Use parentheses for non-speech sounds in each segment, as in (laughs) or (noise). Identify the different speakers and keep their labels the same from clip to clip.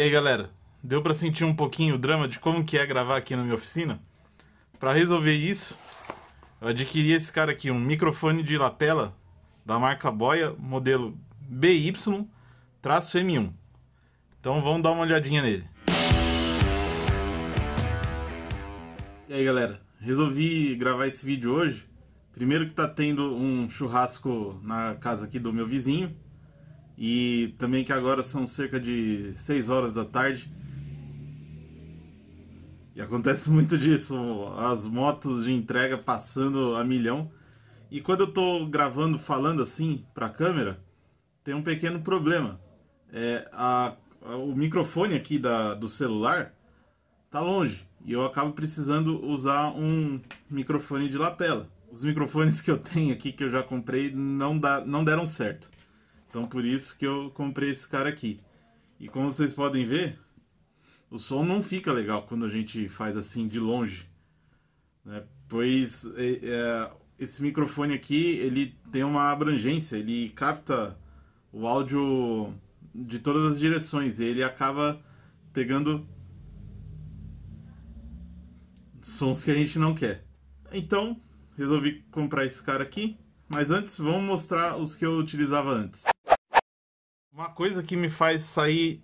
Speaker 1: E aí, galera? Deu para sentir um pouquinho o drama de como que é gravar aqui na minha oficina? Para resolver isso, eu adquiri esse cara aqui, um microfone de lapela da marca Boya, modelo BY-M1. Então vamos dar uma olhadinha nele. E aí, galera? Resolvi gravar esse vídeo hoje. Primeiro que tá tendo um churrasco na casa aqui do meu vizinho e também que agora são cerca de 6 horas da tarde. E acontece (laughs) muito disso, as motos de entrega passando a milhão. E quando eu estou gravando, falando assim para a câmera, tem um pequeno problema. É, a, a, o microfone aqui da, do celular tá longe e eu acabo precisando usar um microfone de lapela. Os microfones que eu tenho aqui que eu já comprei não, dá, não deram certo. Então por isso que eu comprei esse cara aqui. E como vocês podem ver, o som não fica legal quando a gente faz assim de longe. Né? Pois é, é, esse microfone aqui, ele tem uma abrangência, ele capta o áudio de todas as direções e ele acaba pegando sons que a gente não quer. Então, resolvi comprar esse cara aqui, mas antes vamos mostrar os que eu utilizava antes. Uma coisa que me faz sair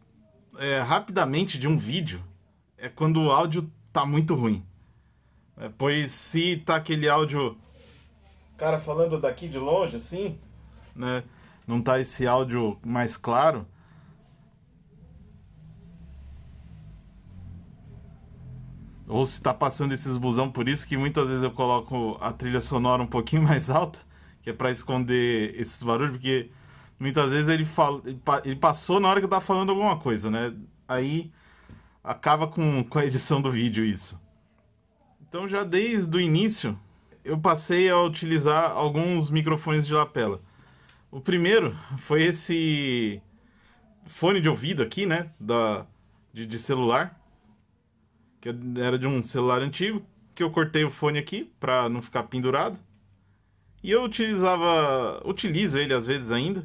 Speaker 1: é, rapidamente de um vídeo é quando o áudio tá muito ruim. É, pois se tá aquele áudio. Cara falando daqui de longe, assim, né? Não tá esse áudio mais claro. Ou se tá passando esses busão, por isso que muitas vezes eu coloco a trilha sonora um pouquinho (laughs) mais alta, que é para esconder esses barulhos, porque muitas vezes ele, fala, ele, passou na hora que eu tava falando alguma coisa, né? Aí acaba com, com a edição do vídeo isso. Então já desde o início eu passei a utilizar alguns microfones de lapela. O primeiro foi esse fone de ouvido aqui, né? Da, de, de celular. Que era de um celular antigo. Que eu cortei o fone aqui para não ficar pendurado. E eu utilizava. Utilizo ele às vezes ainda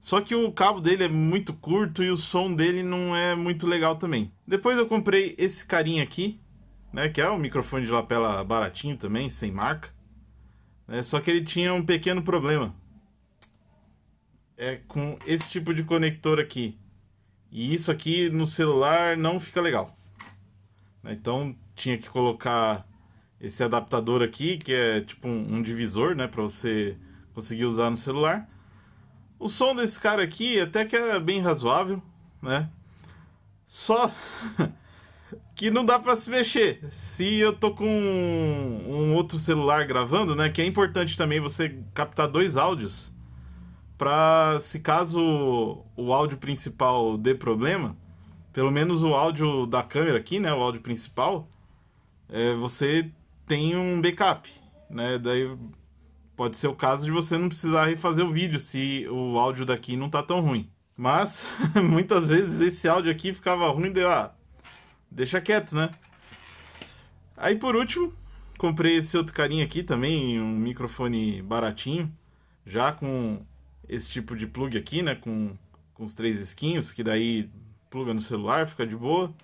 Speaker 1: só que o cabo dele é muito curto e o som dele não é muito legal também. Depois eu comprei esse carinha aqui, né? Que é um microfone de lapela baratinho também, sem marca. É, só que ele tinha um pequeno problema. É com esse tipo de conector aqui. E isso aqui no celular não fica legal. Né. Então tinha que colocar esse adaptador aqui, que é tipo um, um divisor, né? Para você conseguir usar no celular. O som desse cara aqui até que é bem razoável, né? Só (laughs) que não dá para se mexer. Se eu tô com um, um outro celular gravando, né? Que é importante também você captar dois áudios para se caso o áudio principal dê problema, pelo menos o áudio da câmera aqui, né, o áudio principal, é, você tem um backup, né? Daí Pode ser o caso de você não precisar refazer o vídeo se o áudio daqui não tá tão ruim. Mas (laughs) muitas vezes esse áudio aqui ficava ruim, deu, ah, deixa quieto, né? Aí por último, comprei esse outro carinha aqui também, um microfone baratinho, já com esse tipo de plug aqui, né, com, com os três esquinhos, que daí pluga no celular, fica de boa,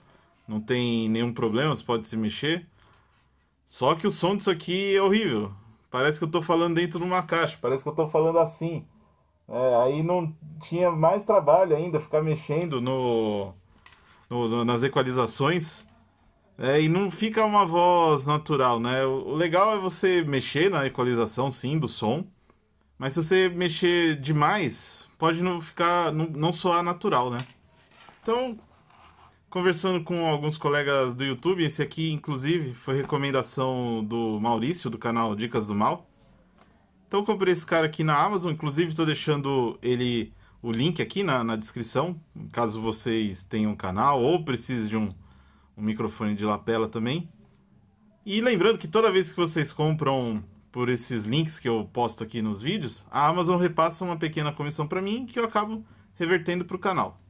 Speaker 1: não tem nenhum problema, você pode se mexer. Só que o som disso aqui é horrível. Parece que eu tô falando dentro de uma caixa, parece que eu tô falando assim. É, aí não tinha mais trabalho ainda ficar mexendo no, no, no nas equalizações. É, e não fica uma voz natural, né? O, o legal é você mexer na equalização, sim, do som. Mas se você mexer demais, pode não ficar, não, não soar natural, né? Então, conversando com alguns colegas do YouTube, esse aqui, inclusive, foi recomendação do Maurício, do canal Dicas do Mal. Então eu comprei esse cara aqui na Amazon, inclusive estou deixando ele o link aqui na, na descrição, caso vocês tenham um canal ou precisem de um, um microfone de lapela também. E lembrando que toda vez que vocês compram por esses links que eu posto aqui nos vídeos, a Amazon repassa uma pequena comissão para mim que eu acabo revertendo para o canal.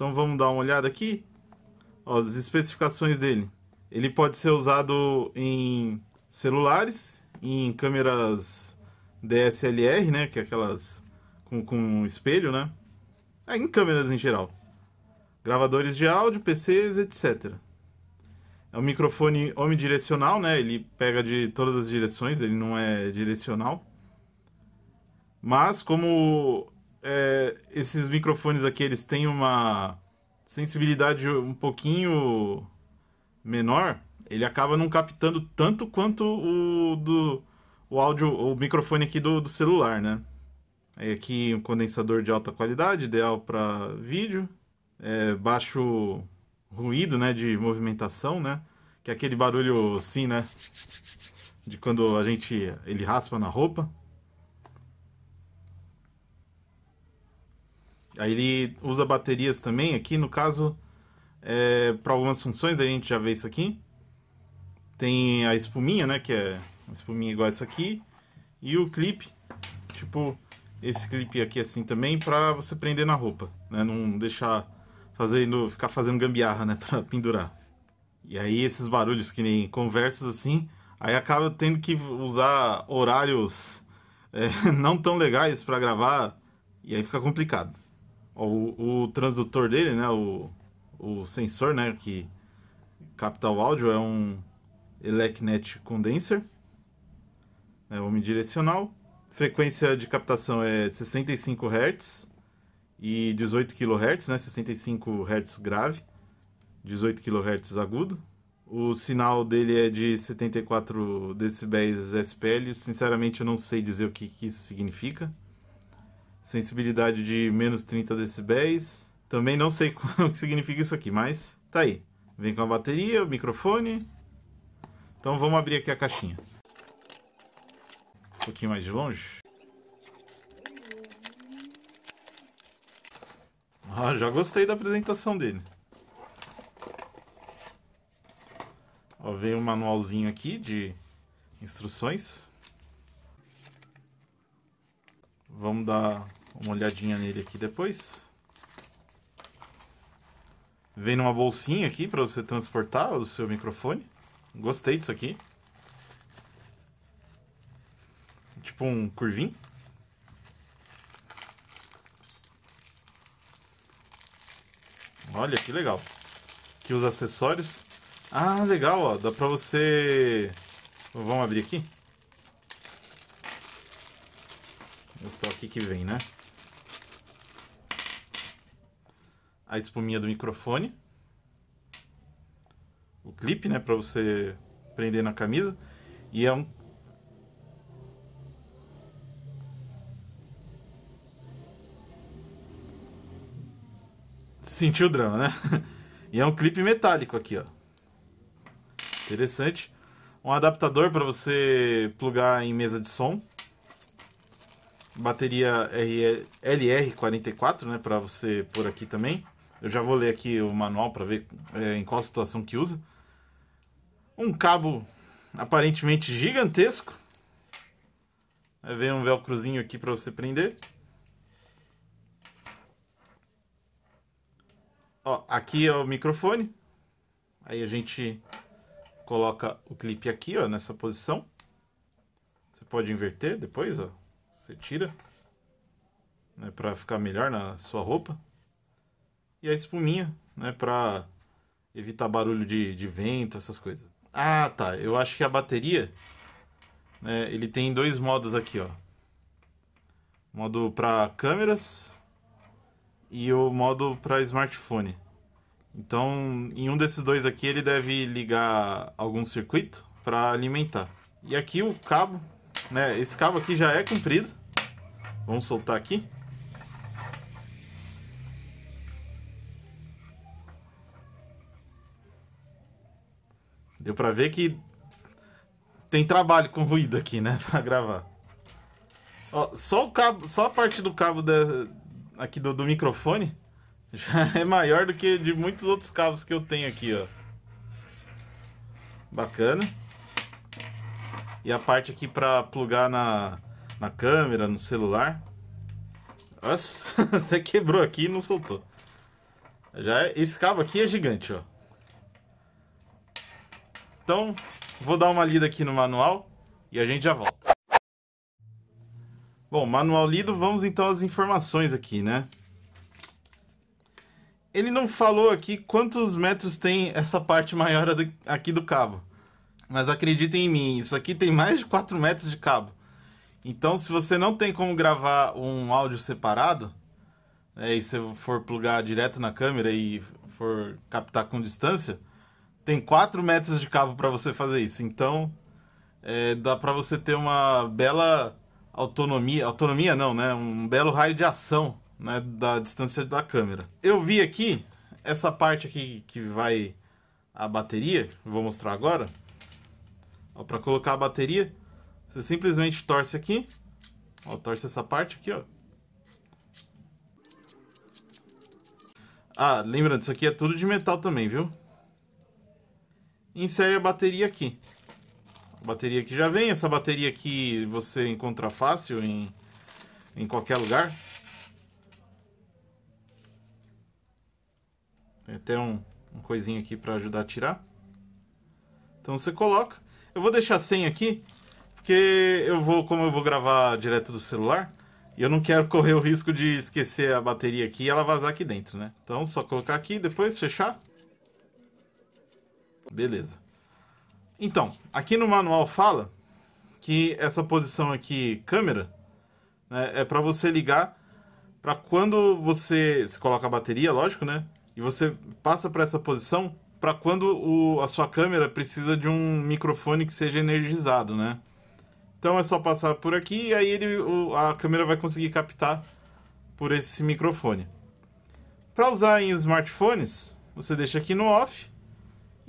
Speaker 1: Então vamos dar uma olhada aqui. Ó, as especificações dele. Ele pode ser usado em celulares, em câmeras DSLR, né? Que é aquelas com, com espelho, né? É, em câmeras em geral. Gravadores de áudio, PCs, etc. É um microfone omnidirecional, né? Ele pega de todas as direções, ele não é direcional. Mas como é, esses microfones aqui, eles têm uma sensibilidade um pouquinho menor, ele acaba não captando tanto quanto o do o áudio, o microfone aqui do, do celular, né? Aí aqui um condensador de alta qualidade, ideal para vídeo, é, baixo ruído, né, de movimentação, né? Que é aquele barulho assim, né? De quando a gente ele raspa na roupa. Aí ele usa baterias também aqui, no caso, é, para algumas funções, a gente já vê isso aqui. Tem a espuminha, né, que é uma espuminha igual essa aqui. E o clipe, tipo esse clipe aqui assim também, para você prender na roupa, né, não deixar fazendo, ficar fazendo gambiarra, né, (laughs) para pendurar. E aí esses barulhos que nem conversas assim, aí acaba tendo que usar horários é, (laughs) não tão legais para gravar e aí fica complicado. O, o transdutor dele, né? O, o sensor, né? Que capta o áudio é um Elecnet Condenser. É né, omnidirecional. Frequência de captação é 65 Hz e 18 kHz, né? 65 Hz grave, 18 kHz agudo. O sinal dele é de 74 decibéis SPL. Sinceramente, eu não sei dizer o que, que isso significa sensibilidade de menos 30 decibéis. Também não sei (laughs) o que significa isso aqui, mas tá aí. Vem com a bateria, o microfone. Então vamos abrir aqui a caixinha. Um pouquinho mais de longe. Ah, já gostei da apresentação dele. Ó, veio um manualzinho aqui de instruções. Vamos dar uma olhadinha nele aqui depois. Vem numa bolsinha aqui para você transportar o seu microfone. Gostei disso aqui. Tipo um curvinho. Olha que legal. Aqui os acessórios. Ah, legal, ó. Dá pra você... Vamos abrir aqui? Mostrar o que que vem, né? a espuminha do microfone. O clipe, né, para você prender na camisa. E é um sentiu o drama, né? (laughs) E é um clipe metálico aqui, ó. Interessante. Um adaptador para você plugar em mesa de som. Bateria LR44, né, para você pôr aqui também. Eu já vou ler aqui o manual para ver é, em qual situação que usa. Um cabo aparentemente gigantesco. Aí vem um velcrozinho aqui para você prender. Ó, aqui é o microfone. Aí a gente coloca o clipe aqui, ó, nessa posição. Você pode inverter depois, ó. Você tira, né, para ficar melhor na sua roupa e a espuminha, né? para evitar barulho de, de vento, essas coisas. Ah, tá. Eu acho que a bateria, né, ele tem dois modos aqui, ó. Modo para câmeras e o modo para smartphone. Então, em um desses dois aqui, ele deve ligar algum circuito para alimentar. E aqui o cabo, né? Esse cabo aqui já é comprido. Vamos soltar aqui. Deu pra ver que tem trabalho com ruído aqui, né? (laughs) Pra gravar. Ó, só, o cabo, só a parte do cabo da, aqui do, do microfone (laughs) já é maior do que de muitos outros cabos que eu tenho aqui, ó. Bacana. E a parte aqui pra plugar na, na câmera, no celular. Nossa, você (laughs) quebrou aqui e não soltou. Já é, esse cabo aqui é gigante, ó. Então, vou dar uma lida aqui no manual e a gente já volta. Bom, manual lido, vamos então às informações aqui, né? Ele não falou aqui quantos metros tem essa parte maior aqui do cabo. Mas acreditem em mim, isso aqui tem mais de 4 metros de cabo. Então, se você não tem como gravar um áudio separado, né, e se for plugar direto na câmera e for captar com distância, tem 4 metros de cabo para você fazer isso. Então, é, dá para você ter uma bela autonomia, autonomia não, né? Um belo raio de ação, né, da distância da câmera. Eu vi aqui essa parte aqui que vai a bateria, vou mostrar agora. Para colocar a bateria, você simplesmente torce aqui, ó, torce essa parte aqui, ó. Ah, lembrando, isso aqui é tudo de metal também, viu? insere a bateria aqui. A bateria aqui já vem, essa bateria aqui você encontra fácil em, em qualquer lugar. Tem até um, um coisinho aqui para ajudar a tirar. Então você coloca. Eu vou deixar sem aqui, porque eu vou, como eu vou gravar direto do celular, e eu não quero correr o risco de esquecer a bateria aqui e ela vazar aqui dentro, né? Então só colocar aqui, depois fechar. Beleza. Então, aqui no manual fala que essa posição aqui, câmera, né, é para você ligar para quando você, coloca a bateria, lógico, né? E você passa para essa posição para quando o, a sua câmera precisa de um microfone que seja energizado, né? Então é só passar por aqui e aí ele, o, a câmera vai conseguir captar por esse microfone. Para usar em smartphones, você deixa aqui no off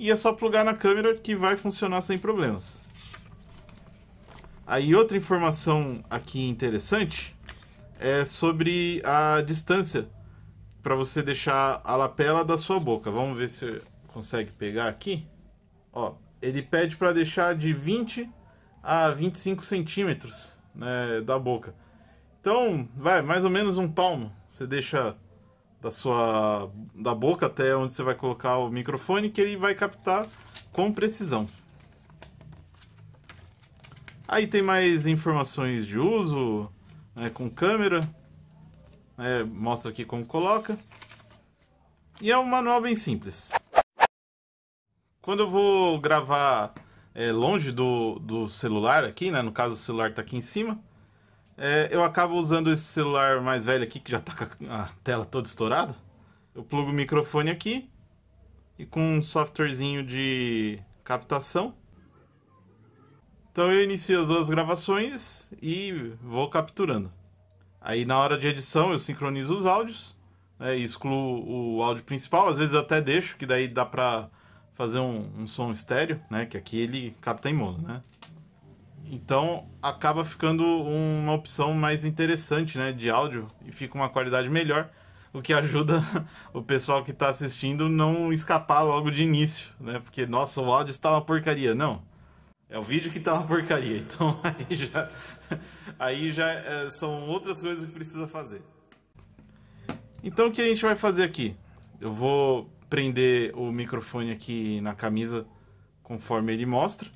Speaker 1: e é só plugar na câmera que vai funcionar sem problemas. Aí outra informação aqui interessante é sobre a distância para você deixar a lapela da sua boca. Vamos ver se consegue pegar aqui. Ó, ele pede para deixar de 20 a 25 centímetros né, da boca. Então, vai, mais ou menos um palmo. Você deixa da sua da boca até onde você vai colocar o microfone que ele vai captar com precisão. Aí tem mais informações de uso né, com câmera, né, mostra aqui como coloca. E é um manual bem simples. Quando eu vou gravar é, longe do, do celular aqui, né, no caso o celular está aqui em cima, é, eu acabo usando esse celular mais velho aqui, que já tá com a tela toda estourada. Eu plugo o microfone aqui e com um softwarezinho de captação. Então eu inicio as duas gravações e vou capturando. Aí na hora de edição eu sincronizo os áudios, né, excluo o áudio principal, às vezes eu até deixo, que daí dá pra fazer um, um som estéreo, né? Que aqui ele capta em mono, né? Então acaba ficando uma opção mais interessante né, de áudio e fica uma qualidade melhor, o que ajuda (laughs) o pessoal que está assistindo não escapar logo de início, né? Porque, nossa, o áudio está uma porcaria. Não, é o vídeo que está uma porcaria. Então (laughs) aí já, aí já é, são outras coisas que precisa fazer. Então o que a gente vai fazer aqui? Eu vou prender o microfone aqui na camisa conforme ele mostra.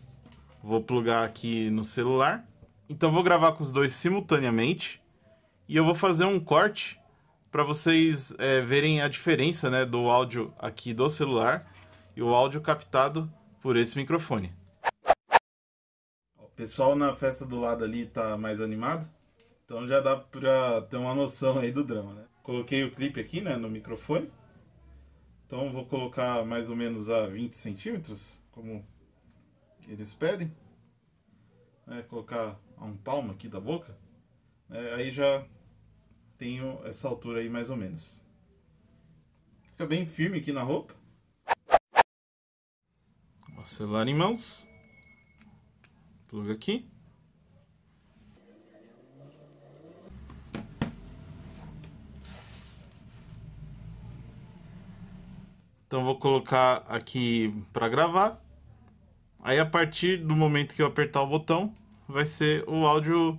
Speaker 1: Vou plugar aqui no celular. Então vou gravar com os dois simultaneamente e eu vou fazer um corte para vocês é, verem a diferença né, do áudio aqui do celular e o áudio captado por esse microfone. O pessoal na festa do lado ali tá mais animado, então já dá para ter uma noção aí do drama. Né? Coloquei o clipe aqui né, no microfone, então vou colocar mais ou menos a 20 centímetros, como eles pedem. Né, colocar um palmo aqui da boca. Né, aí já tenho essa altura aí mais ou menos. Fica bem firme aqui na roupa. O celular em mãos. Pluga aqui. Então vou colocar aqui para gravar. Aí a partir do momento que eu apertar o botão, vai ser o áudio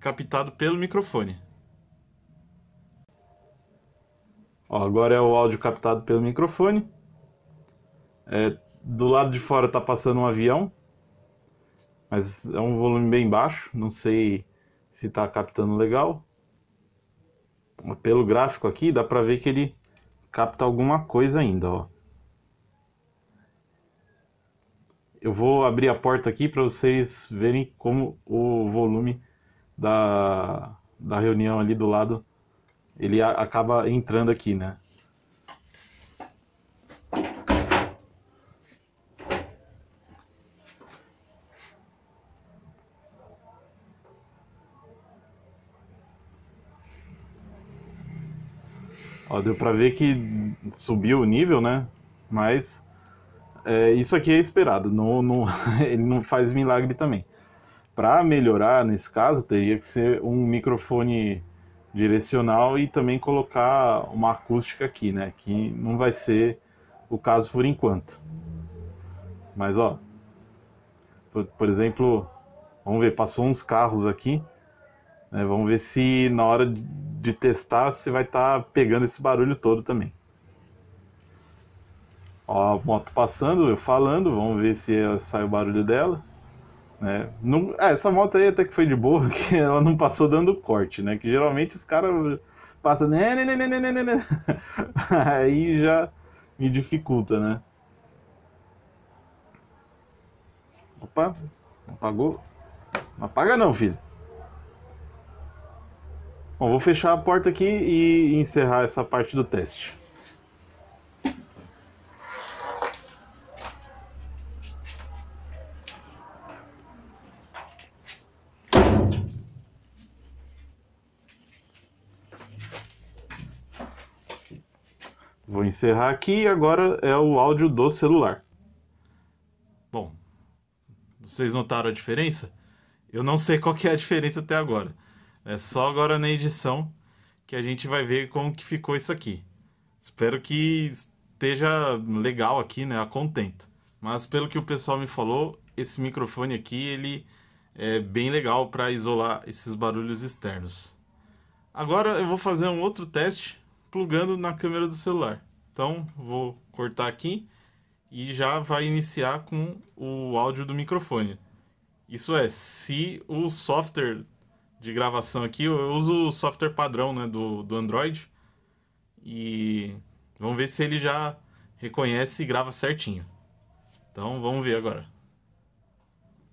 Speaker 1: captado pelo microfone. Ó, agora é o áudio captado pelo microfone. É, do lado de fora está passando um avião, mas é um volume bem baixo, não sei se está captando legal. Pelo gráfico aqui, dá para ver que ele capta alguma coisa ainda, ó. Eu vou abrir a porta aqui para vocês verem como o volume da, da reunião ali do lado ele a, acaba entrando aqui, né? Ó, deu para ver que subiu o nível, né? Mas é, isso aqui é esperado, não, não, (laughs) ele não faz milagre também. Para melhorar, nesse caso, teria que ser um microfone direcional e também colocar uma acústica aqui, né? Que não vai ser o caso por enquanto. Mas, ó, por, por exemplo, vamos ver, passou uns carros aqui, né? Vamos ver se na hora de testar se vai estar tá pegando esse barulho todo também. Ó, a moto passando, eu falando, vamos ver se é, sai o barulho dela. Né? Não, ah, essa moto aí até que foi de boa, (laughs) que ela não passou dando corte, né? Que geralmente os caras passam. Né, né, né, né, né, né. né, né. (laughs) aí já me dificulta, né? Opa, apagou. Não apaga não, filho. Bom, vou fechar a porta aqui e encerrar essa parte do teste. encerrar aqui e agora é o áudio do celular. Bom, vocês notaram a diferença? Eu não sei qual que é a diferença até agora. É só agora na edição que a gente vai ver como que ficou isso aqui. Espero que esteja legal aqui, né? A contento. Mas pelo que o pessoal me falou, esse microfone aqui ele é bem legal para isolar esses barulhos externos. Agora eu vou fazer um outro teste plugando na câmera do celular. Então, vou cortar aqui e já vai iniciar com o áudio do microfone. Isso é, se o software de gravação aqui, eu uso o software padrão né, do, do Android. E vamos ver se ele já reconhece e grava certinho. Então vamos ver agora.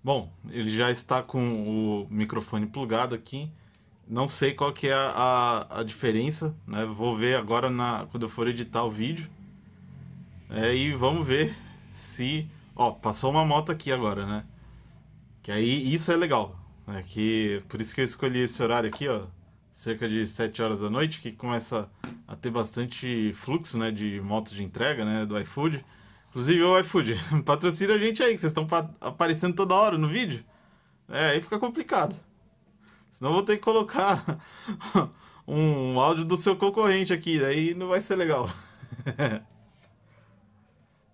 Speaker 1: Bom, ele já está com o microfone plugado aqui. Não sei qual que é a, a, a diferença, né? Vou ver agora na, quando eu for editar o vídeo. É, e vamos ver se... Ó, passou uma moto aqui agora, né? Que aí isso é legal. Né? Que, por isso que eu escolhi esse horário aqui, ó. Cerca de 7 horas da noite, que começa a ter bastante fluxo né, de moto de entrega, né? Do iFood. Inclusive o iFood, (laughs) patrocina a gente aí, que vocês estão aparecendo toda hora no vídeo. É, aí fica complicado. Senão vou ter que colocar (laughs) um áudio do seu concorrente aqui, daí não vai ser legal. (laughs)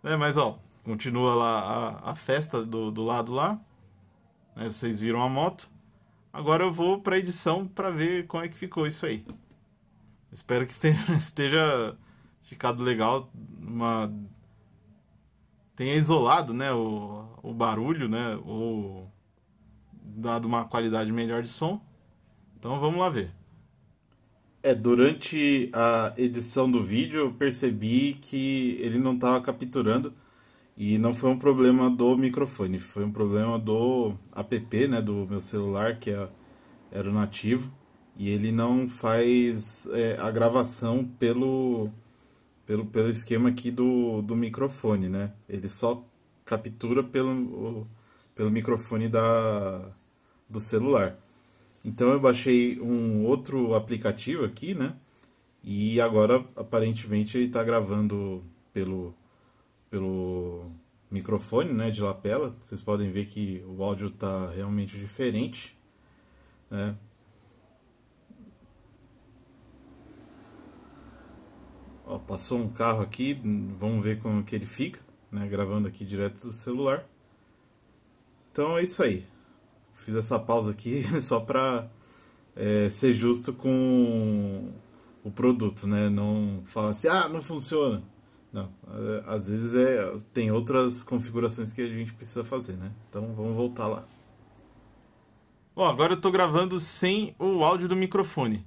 Speaker 1: é, mas ó, continua lá a, a festa do, do lado lá. Né, vocês viram a moto. Agora eu vou para edição para ver como é que ficou isso aí. Espero que esteja, (laughs) esteja ficado legal, uma tenha isolado, né, o, o barulho, né, ou dado uma qualidade melhor de som. Então vamos lá ver. É, durante a edição do vídeo eu percebi que ele não estava capturando e não foi um problema do microfone, foi um problema do app, né, do meu celular que é, era o nativo e ele não faz é, a gravação pelo, pelo pelo esquema aqui do, do microfone, né? Ele só captura pelo pelo microfone da do celular. Então eu baixei um outro aplicativo aqui, né? E agora aparentemente ele está gravando pelo, pelo microfone né, de lapela. Vocês podem ver que o áudio está realmente diferente. Né? Ó, passou um carro aqui, vamos ver como que ele fica, né, gravando aqui direto do celular. Então é isso aí fiz essa pausa aqui (laughs) só para é, ser justo com o produto, né? Não falar assim, ah, não funciona. Não, às vezes é, tem outras configurações que a gente precisa fazer, né? Então vamos voltar lá. Bom, agora eu estou gravando sem o áudio do microfone.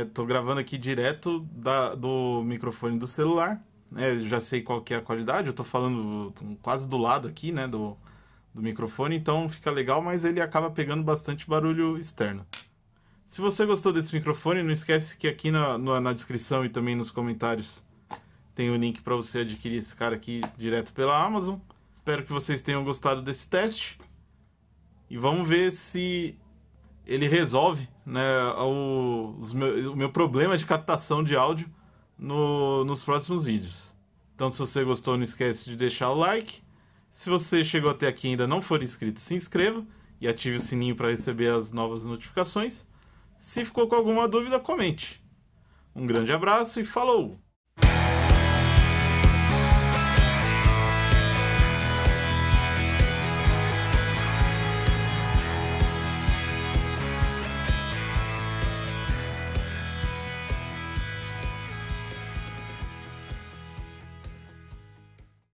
Speaker 1: Estou é, né? gravando aqui direto da, do microfone do celular. É, já sei qual que é a qualidade, eu estou falando quase do lado aqui, né, do, do microfone, então fica legal, mas ele acaba pegando bastante barulho externo. Se você gostou desse microfone, não esquece que aqui na, na, na descrição e também nos comentários tem o link para você adquirir esse cara aqui direto pela Amazon. Espero que vocês tenham gostado desse teste. E vamos ver se ele resolve né, o, meu, o meu problema de captação de áudio no, nos próximos vídeos. Então, se você gostou, não esquece de deixar o like. Se você chegou até aqui e ainda não for inscrito, se inscreva e ative o sininho para receber as novas notificações. Se ficou com alguma dúvida, comente. Um grande abraço e falou!